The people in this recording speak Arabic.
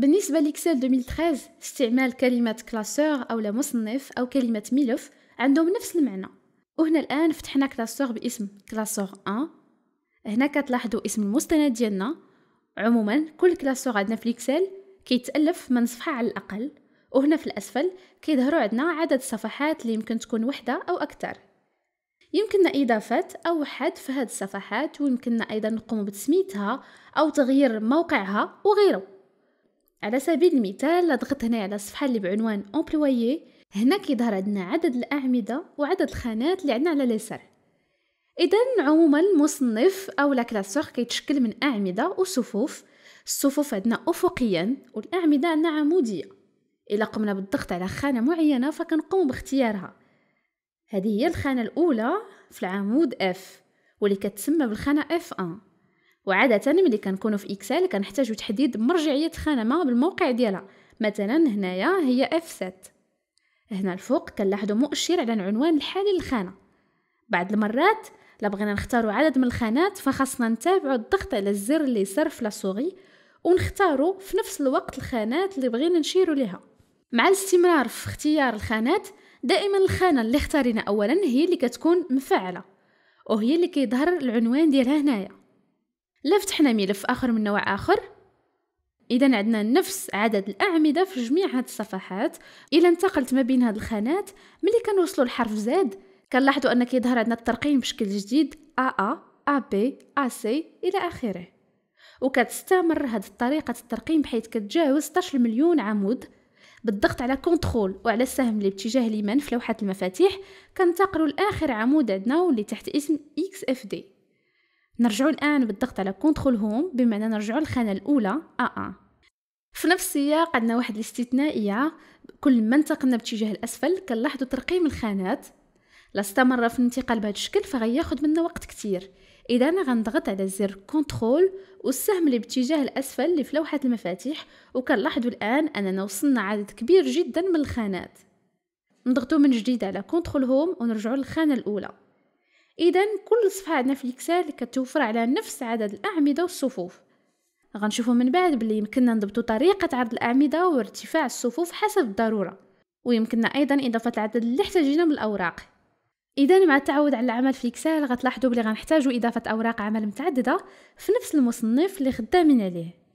بالنسبة لإكسل 2013 استعمال كلمة كلاسور أو مصنف أو كلمة ملف عندهم نفس المعنى وهنا الآن فتحنا كلاسور باسم كلاسور 1 هنا كتلاحظوا اسم المستند ديالنا عموما كل كلاسور عندنا في الإكسل كيتألف من صفحة على الأقل وهنا في الأسفل كيظهروا عندنا عدد الصفحات اللي يمكن تكون وحدة أو أكثر يمكننا إضافة أو حذف في هذه الصفحات ويمكننا أيضا نقوم بتسميتها أو تغيير موقعها وغيره على سبيل المثال ضغط هنا على الصفحة اللي بعنوان امبلوي هنا كيظهر عندنا عدد الأعمدة وعدد الخانات اللي عندنا على اليسار إذا عموما المصنف أو لا كلاسور كيتشكل من أعمدة وصفوف الصفوف عندنا أفقيا والأعمدة عندنا عمودية إلا قمنا بالضغط على خانة معينة فكنقوم باختيارها هذه هي الخانة الأولى في العمود اف واللي كتسمى اف F1 وعاده ملي كنكونوا في اكسل كنحتاجوا تحديد مرجعيه ما بالموقع ديالها مثلا هنايا هي اف 7 هنا الفوق كنلاحظوا مؤشر على العنوان الحالي للخانه بعد المرات لا بغينا نختاروا عدد من الخانات فخاصنا نتابعوا الضغط على الزر اليسار في لاسوغي ونختاروا في نفس الوقت الخانات اللي بغينا نشيروا لها مع الاستمرار في اختيار الخانات دائما الخانه اللي اختارينا اولا هي اللي كتكون مفعله وهي اللي كيظهر العنوان ديالها هنايا لا فتحنا ملف آخر من نوع آخر إذا عندنا نفس عدد الأعمدة في جميع هذه الصفحات إلى انتقلت ما بين هذه الخانات ملي كنوصلوا لحرف زاد كنلاحظوا أن كيظهر عندنا الترقيم بشكل جديد AA AB AC إلى آخره وكتستمر هذه الطريقة الترقيم بحيث كتجاوز 16 مليون عمود بالضغط على كنترول وعلى السهم اللي باتجاه اليمين في لوحة المفاتيح كنتقلوا لآخر عمود عندنا واللي تحت اسم XFD نرجعو الآن بالضغط على كنترول هوم بمعنى نرجعو للخانة الأولى أ في نفس السياق عندنا واحد الاستثنائية كل ما انتقلنا باتجاه الأسفل كنلاحظوا ترقيم الخانات لا استمر في الانتقال بهذا الشكل فغياخد منا وقت كتير اذا انا غنضغط على زر كنترول والسهم اللي باتجاه الاسفل اللي في لوحه المفاتيح وكنلاحظوا الان اننا وصلنا عدد كبير جدا من الخانات نضغطوا من جديد على كنترول هوم ونرجعوا للخانه الاولى اذا كل صفحه عندنا في الاكسل كتوفر على نفس عدد الاعمده والصفوف غنشوفوا من بعد بلي يمكننا نضبطوا طريقه عرض الاعمده وارتفاع الصفوف حسب الضروره ويمكننا ايضا اضافه العدد اللي احتاجينه من الاوراق اذا مع التعود على العمل في اكسل غتلاحظوا بلي غنحتاجوا اضافه اوراق عمل متعدده في نفس المصنف اللي خدامين عليه